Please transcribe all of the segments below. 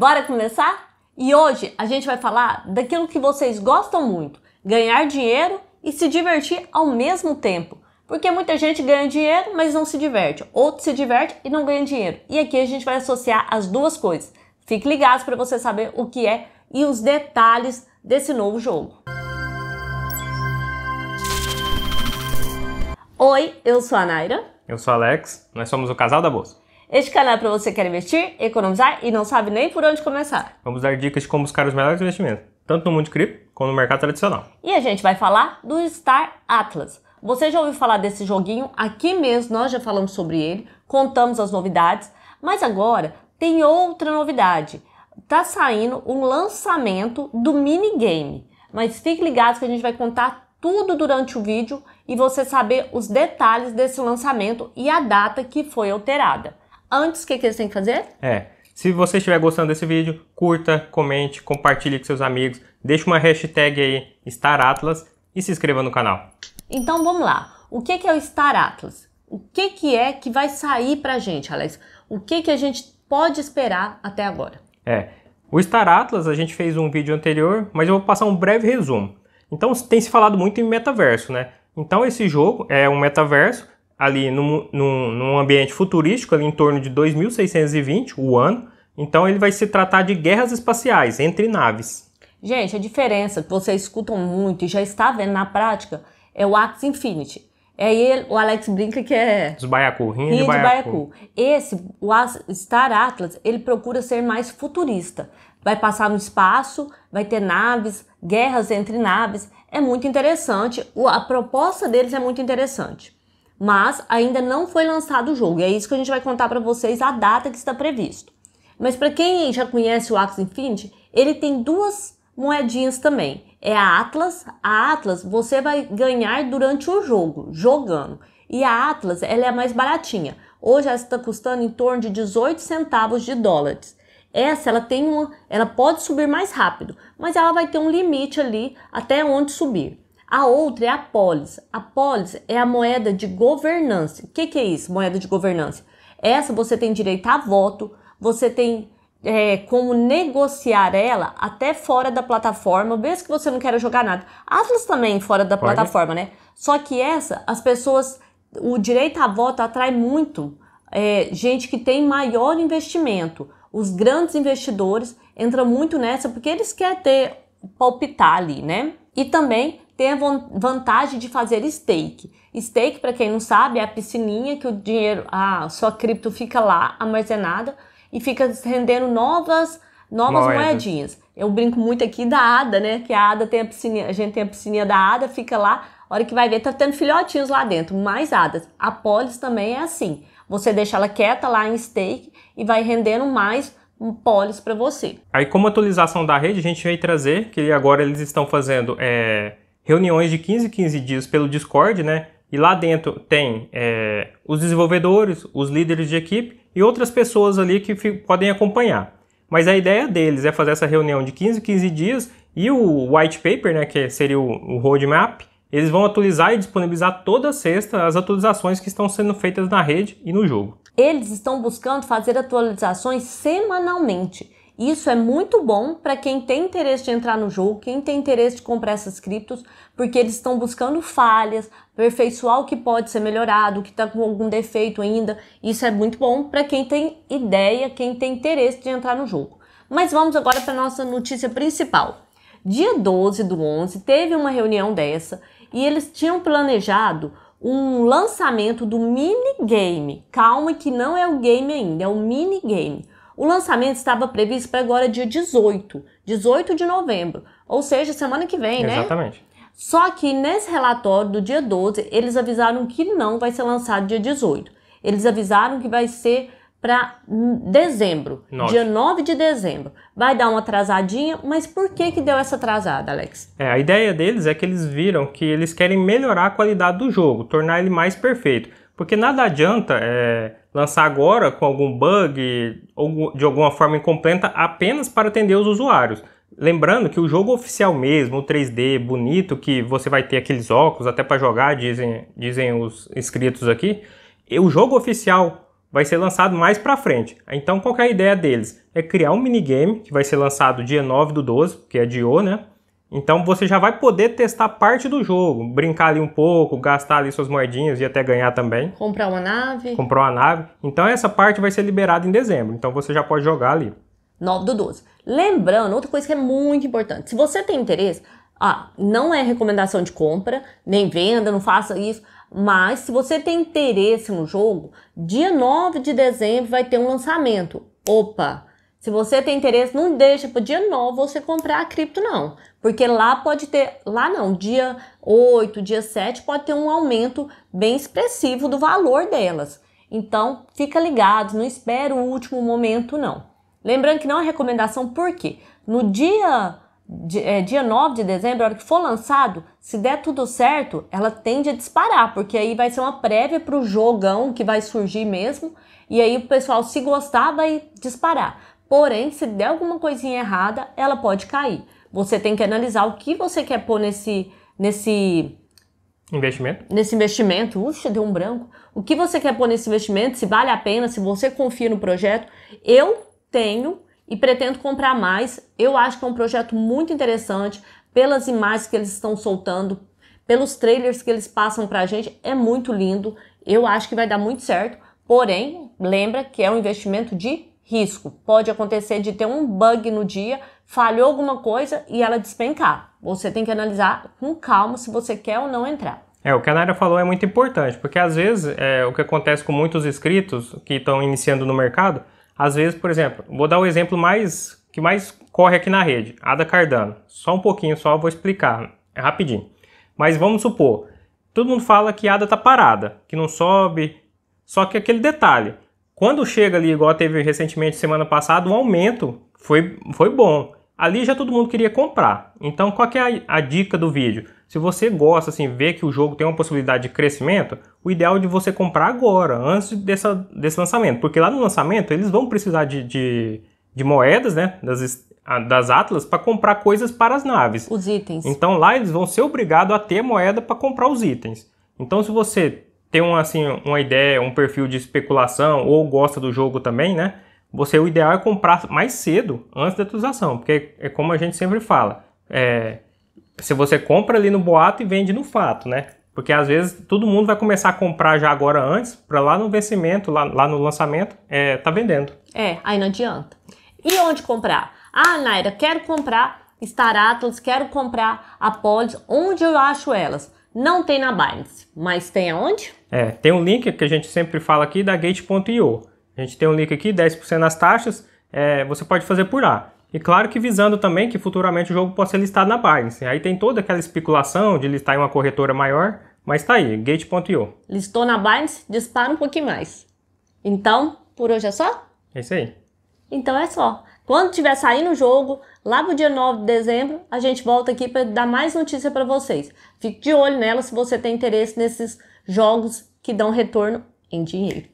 Bora começar? E hoje a gente vai falar daquilo que vocês gostam muito: ganhar dinheiro e se divertir ao mesmo tempo. Porque muita gente ganha dinheiro, mas não se diverte. Outro se diverte e não ganha dinheiro. E aqui a gente vai associar as duas coisas. Fique ligado para você saber o que é e os detalhes desse novo jogo. Oi, eu sou a Naira. Eu sou Alex, nós somos o Casal da Bolsa. Este canal é para você que quer investir, economizar e não sabe nem por onde começar. Vamos dar dicas de como buscar os melhores investimentos, tanto no mundo de cripto como no mercado tradicional. E a gente vai falar do Star Atlas. Você já ouviu falar desse joguinho? Aqui mesmo nós já falamos sobre ele, contamos as novidades, mas agora tem outra novidade. Tá saindo o um lançamento do minigame. Mas fique ligado que a gente vai contar tudo durante o vídeo e você saber os detalhes desse lançamento e a data que foi alterada. Antes, o que, que eles têm que fazer? É. Se você estiver gostando desse vídeo, curta, comente, compartilhe com seus amigos, deixe uma hashtag aí, Star Atlas, e se inscreva no canal. Então vamos lá. O que, que é o Star Atlas? O que, que é que vai sair pra gente, Alex? O que, que a gente pode esperar até agora? É. O Star Atlas a gente fez um vídeo anterior, mas eu vou passar um breve resumo. Então tem se falado muito em metaverso, né? Então esse jogo é um metaverso ali num, num, num ambiente futurístico, ali em torno de 2620 o ano. Então ele vai se tratar de guerras espaciais entre naves. Gente, a diferença que vocês escutam muito e já está vendo na prática é o Axis Infinity. É ele, o Alex brinca que é. Os Baiacu, Rinha, de, baiacu. baiacu. Esse, o Star Atlas, ele procura ser mais futurista. Vai passar no espaço, vai ter naves, guerras entre naves. É muito interessante. a proposta deles é muito interessante mas ainda não foi lançado o jogo. E é isso que a gente vai contar para vocês a data que está previsto. Mas para quem já conhece o Axis Infinity, ele tem duas moedinhas também. É a Atlas. A Atlas você vai ganhar durante o jogo, jogando. E a Atlas, ela é a mais baratinha. Hoje ela está custando em torno de 18 centavos de dólares. Essa ela tem uma, ela pode subir mais rápido, mas ela vai ter um limite ali até onde subir. A outra é a polis. A polis é a moeda de governança. O que, que é isso, moeda de governança? Essa você tem direito a voto, você tem é, como negociar ela até fora da plataforma, mesmo que você não queira jogar nada. Atlas também fora da Pode. plataforma, né? Só que essa, as pessoas, o direito a voto atrai muito é, gente que tem maior investimento. Os grandes investidores entram muito nessa porque eles querem ter palpitar ali, né? E também tem a vantagem de fazer stake. Stake, para quem não sabe, é a piscininha que o dinheiro, a sua cripto fica lá armazenada e fica rendendo novas novas moedinhas. Eu brinco muito aqui da Ada, né? Que a Ada tem a piscininha, a gente tem a piscininha da Ada, fica lá, hora que vai ver tá tendo filhotinhos lá dentro, mais Adas. A Polis também é assim. Você deixa ela quieta lá em stake e vai rendendo mais um polis para você. Aí como atualização da rede, a gente veio trazer que agora eles estão fazendo é reuniões de 15 15 dias pelo Discord, né? E lá dentro tem é, os desenvolvedores, os líderes de equipe e outras pessoas ali que podem acompanhar. Mas a ideia deles é fazer essa reunião de 15 15 dias e o white paper, né, que seria o, o roadmap, eles vão atualizar e disponibilizar toda sexta as atualizações que estão sendo feitas na rede e no jogo. Eles estão buscando fazer atualizações semanalmente. Isso é muito bom para quem tem interesse de entrar no jogo, quem tem interesse de comprar essas criptos, porque eles estão buscando falhas, aperfeiçoar o que pode ser melhorado, o que está com algum defeito ainda. Isso é muito bom para quem tem ideia, quem tem interesse de entrar no jogo. Mas vamos agora para nossa notícia principal. Dia 12 do 11 teve uma reunião dessa e eles tinham planejado um lançamento do minigame. Calma que não é o game ainda, é o minigame. O lançamento estava previsto para agora dia 18, 18 de novembro, ou seja, semana que vem, Exatamente. né? Exatamente. Só que nesse relatório do dia 12, eles avisaram que não vai ser lançado dia 18. Eles avisaram que vai ser para dezembro, dia 9 de dezembro. Vai dar uma atrasadinha, mas por que que deu essa atrasada, Alex? É, a ideia deles é que eles viram que eles querem melhorar a qualidade do jogo, tornar ele mais perfeito. Porque nada adianta é, lançar agora com algum bug ou de alguma forma incompleta apenas para atender os usuários. Lembrando que o jogo oficial mesmo, o 3D bonito, que você vai ter aqueles óculos até para jogar, dizem, dizem os inscritos aqui, o jogo oficial vai ser lançado mais para frente. Então qual é a ideia deles? É criar um minigame que vai ser lançado dia 9 do 12, que é de O, né? Então você já vai poder testar parte do jogo, brincar ali um pouco, gastar ali suas moedinhas e até ganhar também. Comprar uma nave. Comprar uma nave. Então essa parte vai ser liberada em dezembro, então você já pode jogar ali. 9 do 12. Lembrando, outra coisa que é muito importante, se você tem interesse, ah, não é recomendação de compra, nem venda, não faça isso, mas se você tem interesse no jogo, dia 9 de dezembro vai ter um lançamento. Opa! Se você tem interesse, não deixa para dia 9 você comprar a cripto, não. Porque lá pode ter, lá não, dia 8, dia 7, pode ter um aumento bem expressivo do valor delas. Então, fica ligado, não espera o último momento, não. Lembrando que não é recomendação, porque no dia, é, dia 9 de dezembro, a hora que for lançado, se der tudo certo, ela tende a disparar, porque aí vai ser uma prévia para o jogão que vai surgir mesmo. E aí o pessoal, se gostar, vai disparar. Porém, se der alguma coisinha errada, ela pode cair. Você tem que analisar o que você quer pôr nesse nesse investimento. Nesse investimento, uxa, deu um branco. O que você quer pôr nesse investimento? Se vale a pena? Se você confia no projeto? Eu tenho e pretendo comprar mais. Eu acho que é um projeto muito interessante pelas imagens que eles estão soltando, pelos trailers que eles passam pra gente, é muito lindo. Eu acho que vai dar muito certo. Porém, lembra que é um investimento de risco. Pode acontecer de ter um bug no dia, falhou alguma coisa e ela despencar. Você tem que analisar com calma se você quer ou não entrar. É, o que a Naira falou é muito importante, porque às vezes é, o que acontece com muitos inscritos que estão iniciando no mercado, às vezes, por exemplo, vou dar o um exemplo mais que mais corre aqui na rede, a da Cardano. Só um pouquinho só, vou explicar é rapidinho. Mas vamos supor, todo mundo fala que a ADA está parada, que não sobe, só que aquele detalhe, quando chega ali, igual teve recentemente, semana passada, um aumento foi, foi bom. Ali já todo mundo queria comprar. Então, qual é a, a dica do vídeo? Se você gosta, assim, ver que o jogo tem uma possibilidade de crescimento, o ideal é de você comprar agora, antes dessa, desse lançamento. Porque lá no lançamento, eles vão precisar de, de, de moedas, né? Das, das Atlas, para comprar coisas para as naves. Os itens. Então, lá eles vão ser obrigados a ter moeda para comprar os itens. Então, se você tem uma, assim, uma ideia, um perfil de especulação ou gosta do jogo também, né? Você, o ideal é comprar mais cedo, antes da atualização, porque é como a gente sempre fala, é, se você compra ali no boato e vende no fato, né? Porque às vezes todo mundo vai começar a comprar já agora antes, para lá no vencimento, lá, lá no lançamento, é, tá vendendo. É, aí não adianta. E onde comprar? Ah, Naira, quero comprar Star Atlas quero comprar a Polis, onde eu acho elas? Não tem na Binance, mas tem aonde? É, tem um link que a gente sempre fala aqui da Gate.io. A gente tem um link aqui, 10% nas taxas, é, você pode fazer por lá. E claro que visando também que futuramente o jogo possa ser listado na Binance. Aí tem toda aquela especulação de listar em uma corretora maior, mas tá aí, Gate.io. Listou na Binance, dispara um pouquinho mais. Então, por hoje é só? É isso aí. Então é só. Quando tiver saindo o jogo, lá no dia 9 de dezembro, a gente volta aqui para dar mais notícia para vocês. Fique de olho nela se você tem interesse nesses jogos que dão retorno em dinheiro.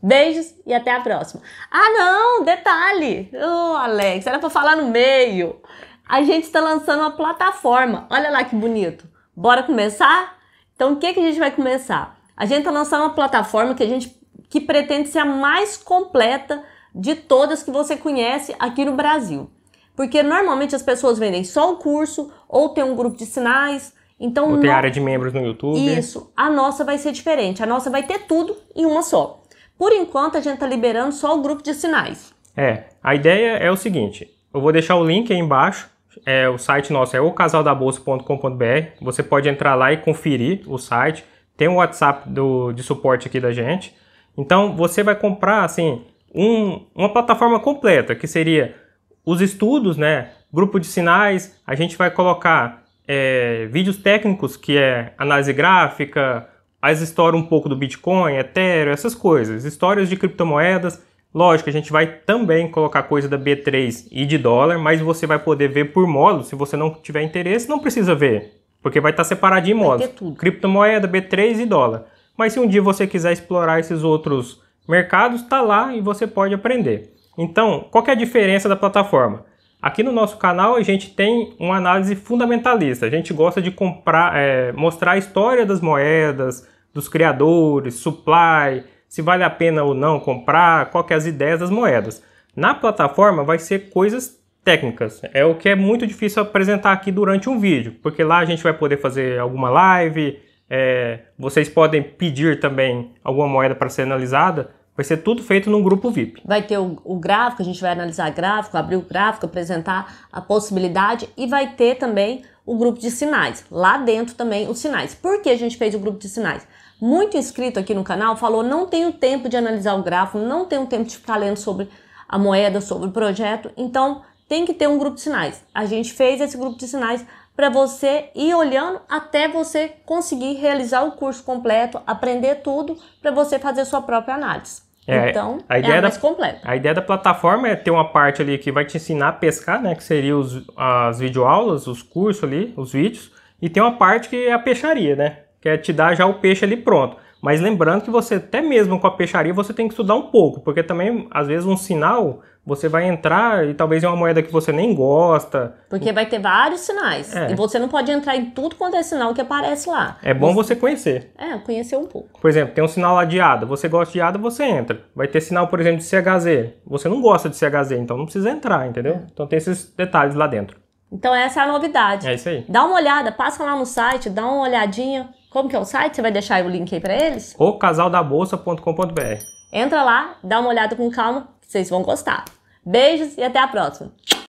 Beijos e até a próxima. Ah, não, detalhe. Ô, oh, Alex, era para falar no meio. A gente está lançando uma plataforma. Olha lá que bonito. Bora começar? Então, o que que a gente vai começar? A gente está lançando uma plataforma que a gente que pretende ser a mais completa de todas que você conhece aqui no Brasil. Porque normalmente as pessoas vendem só o curso ou tem um grupo de sinais. Então, ou tem no... área de membros no YouTube. Isso. A nossa vai ser diferente. A nossa vai ter tudo em uma só. Por enquanto, a gente está liberando só o grupo de sinais. É. A ideia é o seguinte: eu vou deixar o link aí embaixo. É, o site nosso é o casaldabolsa.com.br. Você pode entrar lá e conferir o site. Tem o um WhatsApp do, de suporte aqui da gente. Então, você vai comprar, assim, um, uma plataforma completa, que seria os estudos, né, grupo de sinais, a gente vai colocar é, vídeos técnicos, que é análise gráfica, as histórias um pouco do Bitcoin, Ethereum, essas coisas, histórias de criptomoedas. Lógico, a gente vai também colocar coisa da B3 e de dólar, mas você vai poder ver por módulo. Se você não tiver interesse, não precisa ver, porque vai estar separado em módulos. Criptomoeda, B3 e dólar. Mas se um dia você quiser explorar esses outros Mercados está lá e você pode aprender. Então, qual é a diferença da plataforma? Aqui no nosso canal a gente tem uma análise fundamentalista. A gente gosta de comprar, é, mostrar a história das moedas, dos criadores, supply, se vale a pena ou não comprar, qual que é as ideias das moedas. Na plataforma vai ser coisas técnicas. É o que é muito difícil apresentar aqui durante um vídeo, porque lá a gente vai poder fazer alguma live, é, vocês podem pedir também alguma moeda para ser analisada, vai ser tudo feito num grupo VIP. Vai ter o, o, gráfico, a gente vai analisar gráfico, abrir o gráfico, apresentar a possibilidade e vai ter também o grupo de sinais. Lá dentro também os sinais. Por que a gente fez o grupo de sinais? Muito inscrito aqui no canal falou: não tenho tempo de analisar o gráfico, não tenho tempo de ficar lendo sobre a moeda, sobre o projeto, então tem que ter um grupo de sinais. A gente fez esse grupo de sinais para você ir olhando até você conseguir realizar o curso completo, aprender tudo para você fazer sua própria análise. É, então, é a ideia é a mais completa. A ideia da plataforma é ter uma parte ali que vai te ensinar a pescar, né? Que seria os, as videoaulas, os cursos ali, os vídeos. E tem uma parte que é a peixaria, né? Que é te dar já o peixe ali pronto. Mas lembrando que você, até mesmo com a peixaria, você tem que estudar um pouco. Porque também, às vezes, um sinal você vai entrar e talvez é uma moeda que você nem gosta. Porque vai ter vários sinais. É. E você não pode entrar em tudo quanto é sinal que aparece lá. É bom você, você conhecer. É, conhecer um pouco. Por exemplo, tem um sinal lá de ADA. Você gosta de ADA, você entra. Vai ter sinal, por exemplo, de CHZ. Você não gosta de CHZ, então não precisa entrar, entendeu? É. Então tem esses detalhes lá dentro. Então essa é a novidade. É isso aí. Dá uma olhada, passa lá no site, dá uma olhadinha. Como que é o site? Você vai deixar o link aí para eles? O casaldabolsa.com.br. Entra lá, dá uma olhada com calma, vocês vão gostar. Beijos e até a próxima!